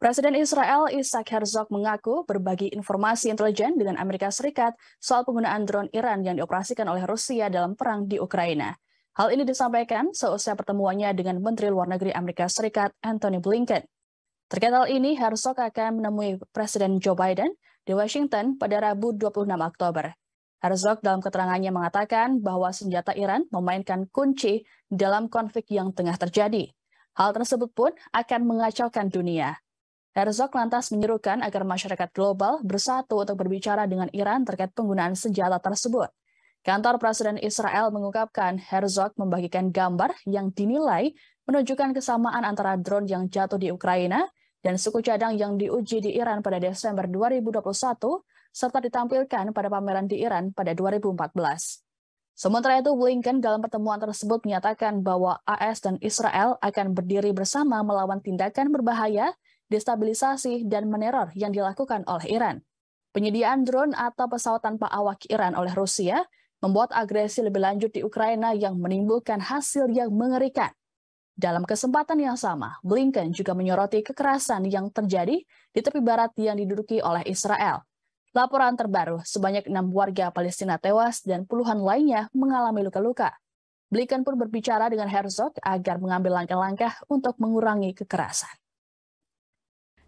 Presiden Israel Isaac Herzog mengaku berbagi informasi intelijen dengan Amerika Serikat soal penggunaan drone Iran yang dioperasikan oleh Rusia dalam perang di Ukraina. Hal ini disampaikan seusai pertemuannya dengan Menteri Luar Negeri Amerika Serikat Anthony Blinken. Terkait hal ini, Herzog akan menemui Presiden Joe Biden di Washington pada Rabu 26 Oktober. Herzog dalam keterangannya mengatakan bahwa senjata Iran memainkan kunci dalam konflik yang tengah terjadi. Hal tersebut pun akan mengacaukan dunia. Herzog lantas menyerukan agar masyarakat global bersatu untuk berbicara dengan Iran terkait penggunaan senjata tersebut. Kantor Presiden Israel mengungkapkan Herzog membagikan gambar yang dinilai menunjukkan kesamaan antara drone yang jatuh di Ukraina dan suku cadang yang diuji di Iran pada Desember 2021 serta ditampilkan pada pameran di Iran pada 2014. Sementara itu, Blinken dalam pertemuan tersebut menyatakan bahwa AS dan Israel akan berdiri bersama melawan tindakan berbahaya destabilisasi, dan meneror yang dilakukan oleh Iran. Penyediaan drone atau pesawat tanpa awak Iran oleh Rusia membuat agresi lebih lanjut di Ukraina yang menimbulkan hasil yang mengerikan. Dalam kesempatan yang sama, Blinken juga menyoroti kekerasan yang terjadi di tepi barat yang diduduki oleh Israel. Laporan terbaru, sebanyak enam warga Palestina tewas dan puluhan lainnya mengalami luka-luka. Blinken pun berbicara dengan Herzog agar mengambil langkah-langkah untuk mengurangi kekerasan.